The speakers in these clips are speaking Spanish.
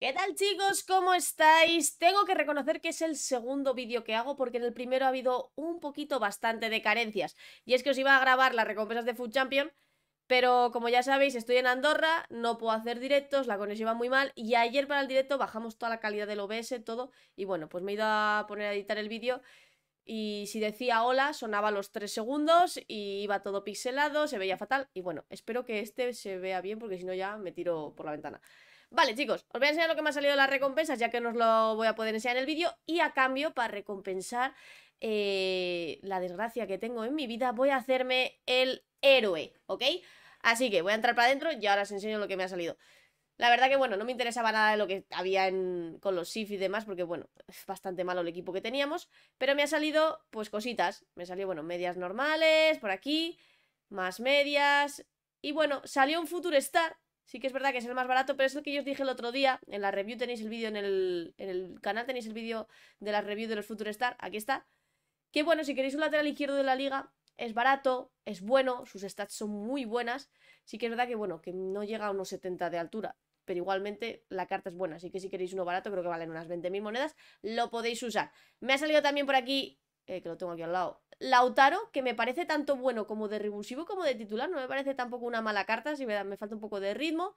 ¿Qué tal chicos? ¿Cómo estáis? Tengo que reconocer que es el segundo vídeo que hago porque en el primero ha habido un poquito bastante de carencias y es que os iba a grabar las recompensas de Food Champion pero como ya sabéis estoy en Andorra, no puedo hacer directos, la conexión va muy mal y ayer para el directo bajamos toda la calidad del OBS, todo y bueno, pues me he ido a poner a editar el vídeo y si decía hola sonaba los 3 segundos y iba todo pixelado, se veía fatal y bueno, espero que este se vea bien porque si no ya me tiro por la ventana. Vale, chicos, os voy a enseñar lo que me ha salido de las recompensas, ya que no os lo voy a poder enseñar en el vídeo. Y a cambio, para recompensar eh, la desgracia que tengo en mi vida, voy a hacerme el héroe, ¿ok? Así que voy a entrar para adentro y ahora os enseño lo que me ha salido. La verdad que, bueno, no me interesaba nada de lo que había con los SIF y demás, porque, bueno, es bastante malo el equipo que teníamos. Pero me ha salido, pues, cositas. Me salió, bueno, medias normales, por aquí, más medias. Y, bueno, salió un Future Star, Sí que es verdad que es el más barato, pero es el que yo os dije el otro día. En la review tenéis el vídeo, en el, en el canal tenéis el vídeo de la review de los Future Star. Aquí está. Que bueno, si queréis un lateral izquierdo de la liga, es barato, es bueno, sus stats son muy buenas. Sí que es verdad que bueno, que no llega a unos 70 de altura, pero igualmente la carta es buena. Así que si queréis uno barato, creo que valen unas 20.000 monedas, lo podéis usar. Me ha salido también por aquí, eh, que lo tengo aquí al lado, Lautaro, que me parece tanto bueno como de revulsivo como de titular, no me parece tampoco una mala carta, si me, falta un poco de ritmo.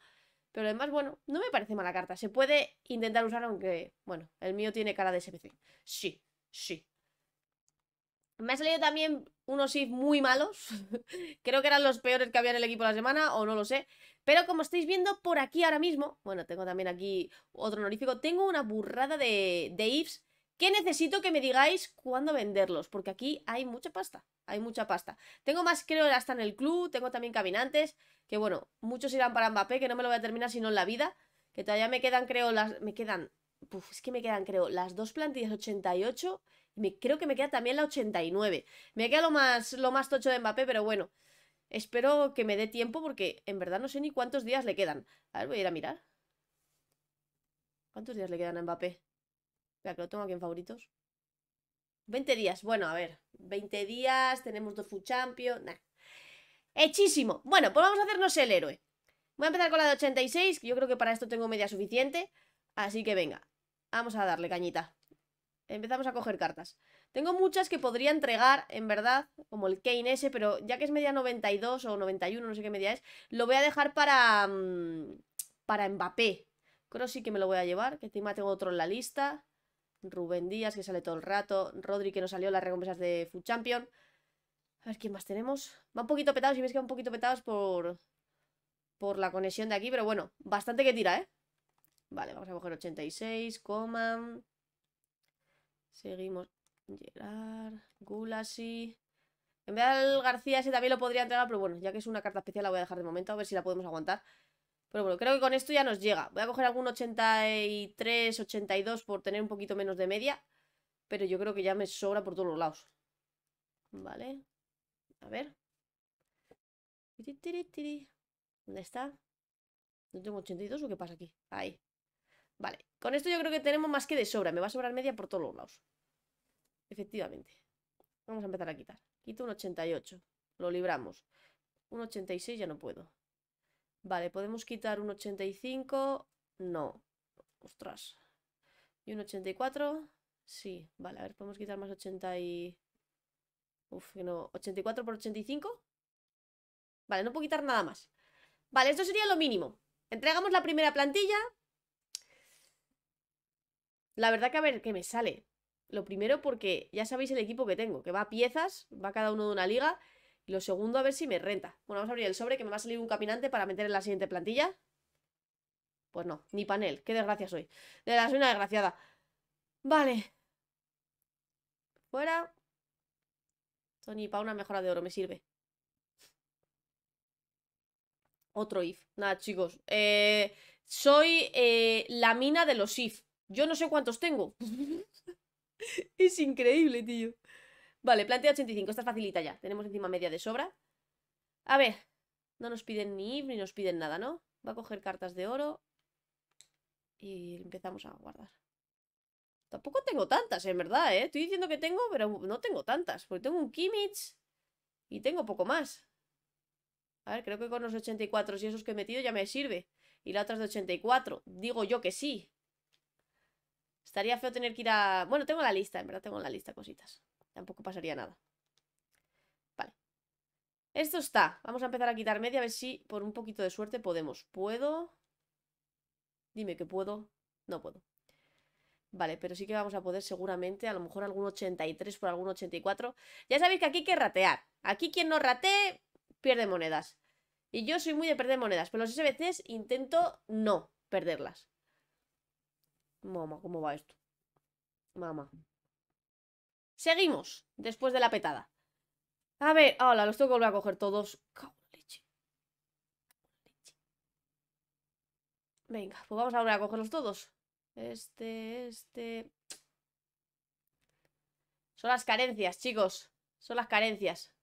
Pero además, bueno, no me parece mala carta. Se puede intentar usar, aunque, bueno, el mío tiene cara de SPC. Sí, sí. Me han salido también unos ifs muy malos. Creo que eran los peores que había en el equipo la semana, o no lo sé. Pero como estáis viendo por aquí ahora mismo, bueno, tengo también aquí otro honorífico. Tengo una burrada de, de ifs ¿Qué necesito que me digáis cuándo venderlos, porque aquí hay mucha pasta, hay mucha pasta. Tengo más, creo, hasta en el club, tengo también caminantes, que bueno, muchos irán para Mbappé, que no me lo voy a terminar sino en la vida, que todavía me quedan, creo, las, me quedan, es que me quedan, creo, las dos plantillas 88 y creo que me queda también la 89. Me queda lo más, lo más tocho de Mbappé, pero bueno, espero que me dé tiempo porque en verdad no sé ni cuántos días le quedan. A ver, voy a ir a mirar. ¿Cuántos días le quedan a Mbappé? que lo tengo aquí en favoritos. 20 días, bueno, a ver. 20 días, tenemos dos full Champions. Hechísimo. Bueno, pues vamos a hacernos el héroe. Voy a empezar con la de 86, que yo creo que para esto tengo media suficiente. Así que venga, vamos a darle cañita. Empezamos a coger cartas. Tengo muchas que podría entregar, en verdad, como el Kane ese, pero ya que es media 92 o 91, no sé qué media es, lo voy a dejar para, mm, para Mbappé. Creo sí que me lo voy a llevar, que encima tengo otro en la lista. Rubén Díaz, que sale todo el rato. Rodri, que nos salió las recompensas de Food Champion. A ver, ¿quién más tenemos? Va un poquito petados, si veis que va un poquito petados por, por la conexión de aquí, pero bueno, bastante que tira, ¿eh? Vale, vamos a coger 86, Coman Seguimos. Gerard, Gulasi... En vez del García ese también lo podría entregar, pero bueno, ya que es una carta especial la voy a dejar de momento, a ver si la podemos aguantar. Pero bueno, creo que con esto ya nos llega. Voy a coger algún 83, 82 por tener un poquito menos de media. Pero yo creo que ya me sobra por todos los lados. Vale. A ver. ¿Dónde está? ¿No tengo 82 o qué pasa aquí? Ahí. Vale. Con esto yo creo que tenemos más que de sobra. Me va a sobrar media por todos los lados. Efectivamente. Vamos a empezar a quitar. Quito un 88. Lo libramos. Un 86 ya no puedo. Vale, podemos quitar un 85. No. Ostras. ¿Y un 84? Sí. Vale, a ver, podemos quitar más 80 y... Uf, no. ¿84 por 85? Vale, no puedo quitar nada más. Vale, esto sería lo mínimo. Entregamos la primera plantilla. La verdad que a ver, ¿qué me sale? Lo primero porque ya sabéis el equipo que tengo, que va a piezas, va cada uno de una liga... Y lo segundo, a ver si me renta. Bueno, vamos a abrir el sobre que me va a salir un caminante para meter en la siguiente plantilla. Pues no, ni panel. Qué desgracia soy. De la soy una desgraciada. Vale. Fuera. Tony, para una mejora de oro me sirve. Otro if. Nada, chicos. Eh, soy eh, la mina de los if. Yo no sé cuántos tengo. es increíble, tío. Vale, plantea 85. Esta es facilita ya. Tenemos encima media de sobra. A ver. No nos piden ni ni nos piden nada, ¿no? Va a coger cartas de oro. Y empezamos a guardar. Tampoco tengo tantas, en verdad, ¿eh? Estoy diciendo que tengo, pero no tengo tantas. Porque tengo un Kimmich y tengo poco más. A ver, creo que con los 84 y esos que he metido ya me sirve. Y la otra es de 84. Digo yo que sí. Estaría feo tener que ir a... Bueno, tengo la lista, en verdad tengo la lista, cositas. Tampoco pasaría nada. Vale. Esto está. Vamos a empezar a quitar media, a ver si por un poquito de suerte podemos. ¿Puedo? Dime que puedo. No puedo. Vale, pero sí que vamos a poder seguramente, a lo mejor algún 83 por algún 84. Ya sabéis que aquí hay que ratear. Aquí quien no ratee, pierde monedas. Y yo soy muy de perder monedas, pero los SBCs intento no perderlas. Mamá, ¿cómo va esto? Mamá. Seguimos, después de la petada. A ver, hola, los tengo que volver a coger todos. Venga, pues vamos a volver a cogerlos todos. Este, este... Son las carencias, chicos. Son las carencias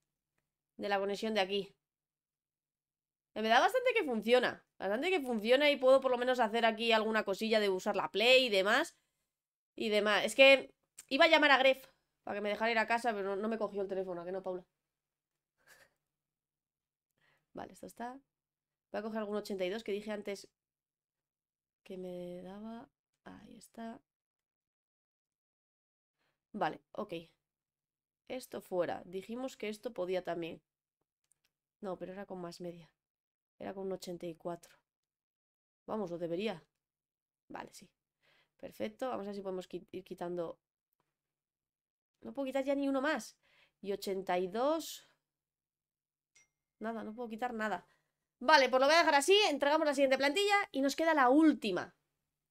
de la conexión de aquí. Me da bastante que funciona. Bastante que funciona y puedo por lo menos hacer aquí alguna cosilla de usar la play y demás. Y demás. Es que iba a llamar a Gref, para que me dejara ir a casa, pero no, me cogió el teléfono, ¿a no, Paula? vale, esto está. Voy a coger algún 82 que dije antes que me daba. Ahí está. Vale, ok. Esto fuera. Dijimos que esto podía también. No, pero era con más media. Era con un 84. Vamos, lo debería. Vale, sí. Perfecto. Vamos a ver si podemos ir quitando no puedo quitar ya ni uno más. Y 82... Nada, no puedo quitar nada. Vale, pues lo voy a dejar así, entregamos la siguiente plantilla y nos queda la última.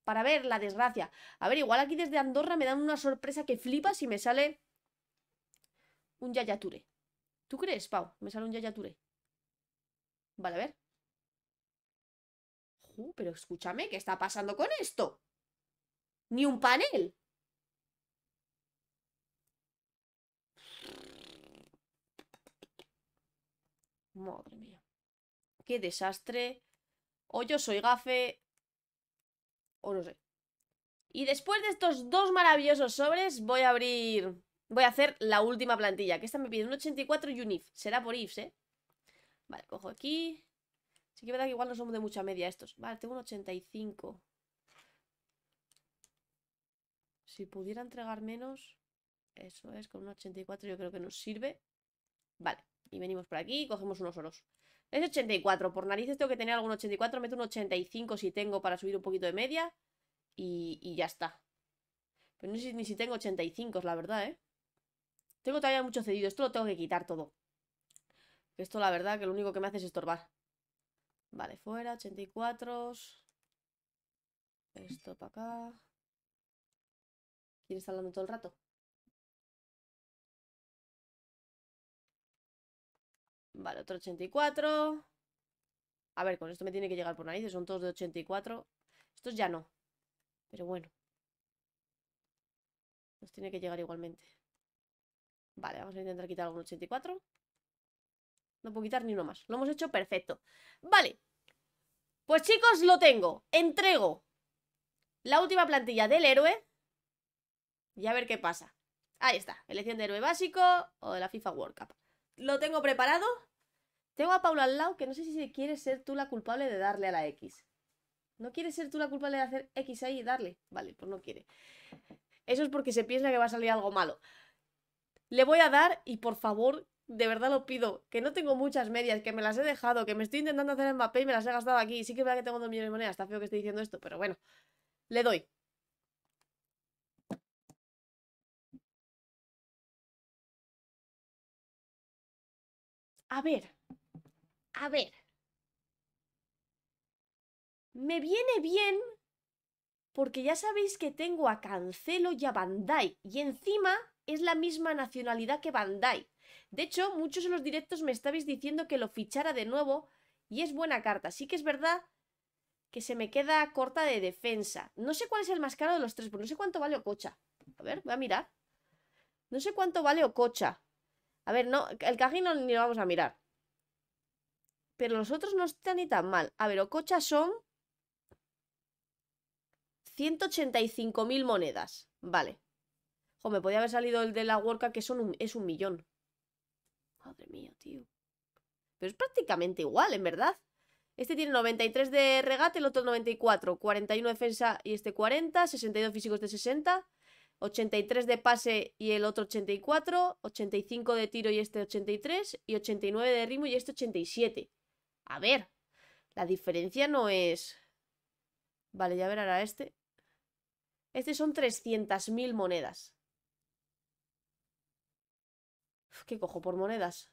Para ver la desgracia. A ver, igual aquí desde Andorra me dan una sorpresa que flipa y me sale un Yayature. ¿Tú crees, Pau? Me sale un Yayature. Vale, a ver. pero escúchame, ¿qué está pasando con esto? Ni un panel. Madre mía. Qué desastre. O yo soy gafe. O no sé. Y después de estos dos maravillosos sobres, voy a abrir... Voy a hacer la última plantilla, que esta me pide un 84 y un if. Será por ifs, ¿eh? Vale, cojo aquí. Sí que verdad que igual no somos de mucha media estos. Vale, tengo un 85. Si pudiera entregar menos... Eso es, con un 84 yo creo que nos sirve. Vale. Y venimos por aquí y cogemos unos oros. Es 84. Por narices tengo que tener algún 84. Meto un 85 si tengo para subir un poquito de media. Y, ya está. Pero no sé ni si tengo 85, la verdad, ¿eh? Tengo todavía mucho cedido. Esto lo tengo que quitar todo. Esto, la verdad, que lo único que me hace es estorbar. Vale, fuera. 84. Esto para acá. ¿Quién está hablando todo el rato? Vale, otro 84. A ver, con esto me tiene que llegar por narices. Son todos de 84. Estos ya no. Pero bueno. Nos tiene que llegar igualmente. Vale, vamos a intentar quitar algún 84. No puedo quitar ni uno más. Lo hemos hecho perfecto. Vale. Pues chicos, lo tengo. Entrego la última plantilla del héroe. Y a ver qué pasa. Ahí está. Elección de héroe básico o de la FIFA World Cup. Lo tengo preparado. Tengo a Paula al lado que no sé si quieres ser tú la culpable de darle a la X. ¿No quieres ser tú la culpable de hacer X ahí y darle? Vale, pues no quiere. Eso es porque se piensa que va a salir algo malo. Le voy a dar y por favor, de verdad lo pido, que no tengo muchas medias, que me las he dejado, que me estoy intentando hacer en papel y me las he gastado aquí. Sí que es verdad que tengo dos millones de monedas, está feo que esté diciendo esto, pero bueno. Le doy. A ver a ver, me viene bien porque ya sabéis que tengo a Cancelo y a Bandai y encima es la misma nacionalidad que Bandai. De hecho, muchos en los directos me estabais diciendo que lo fichara de nuevo y es buena carta. Sí que es verdad que se me queda corta de defensa. No sé cuál es el más caro de los tres, pero no sé cuánto vale Ococha. A ver, voy a mirar. No sé cuánto vale Ococha. A ver, no, el Cajín ni lo vamos a mirar. Pero los otros no están ni tan mal. A ver, Ococha son 185.000 monedas. Vale. O me podía haber salido el de la Worka, que son es un millón. Madre mía, tío. Pero es prácticamente igual, en verdad. Este tiene 93 de regate, el otro 94. 41 defensa y este 40. 62 físicos de 60. 83 de pase y el otro 84. 85 de tiro y este 83. Y 89 de ritmo y este 87. A ver, la diferencia no es... Vale, ya verá este. Este son 300.000 monedas. ¿Qué cojo por monedas?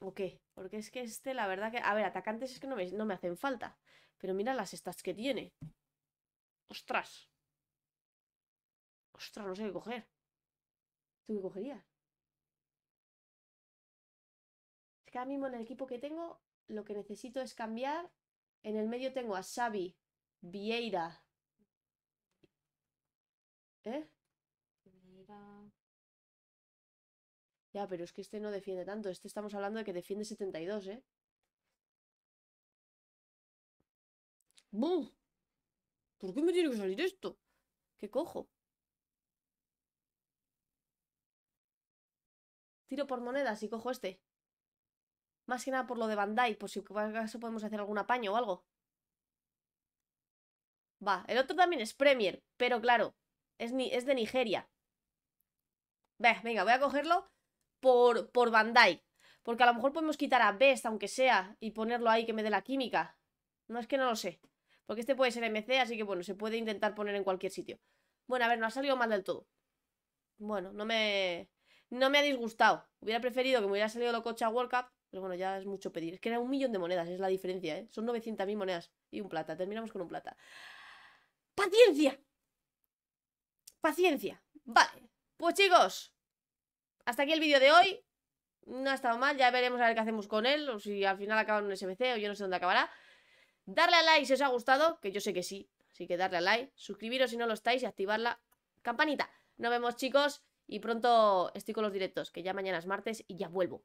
¿O qué? Porque es que este, la verdad que... A ver, atacantes es que no me, no me hacen falta. Pero mira las stats que tiene. ¡Ostras! ¡Ostras! No sé qué coger. ¿Tú qué cogerías? Es que ahora mismo en el equipo que tengo lo que necesito es cambiar. En el medio tengo a Xavi, Vieira. ¿Eh? Vieira. Ya, pero es que este no defiende tanto. Este estamos hablando de que defiende 72, ¿eh? ¡Bum! ¿Por qué me tiene que salir esto? ¿Qué cojo? Tiro por monedas y cojo este. Más que nada por lo de Bandai, por si acaso podemos hacer algún apaño o algo. Va, el otro también es Premier, pero claro, es, ni es de Nigeria. Ve, venga, voy a cogerlo por, por Bandai. Porque a lo mejor podemos quitar a Best, aunque sea, y ponerlo ahí que me dé la química. No es que no lo sé. Porque este puede ser MC, así que bueno, se puede intentar poner en cualquier sitio. Bueno, a ver, no ha salido mal del todo. Bueno, no me... No me ha disgustado. Hubiera preferido que me hubiera salido a World Cup. Pero bueno, ya es mucho pedir. Es que era un millón de monedas, es la diferencia, ¿eh? Son 900.000 monedas y un plata. Terminamos con un plata. ¡Paciencia! ¡Paciencia! Vale. Pues chicos, hasta aquí el vídeo de hoy. No ha estado mal, ya veremos a ver qué hacemos con él. O si al final acaba en un SMC o yo no sé dónde acabará. Darle a like si os ha gustado, que yo sé que sí. Así que darle al like, suscribiros si no lo estáis y activar la campanita. Nos vemos chicos y pronto estoy con los directos, que ya mañana es martes y ya vuelvo.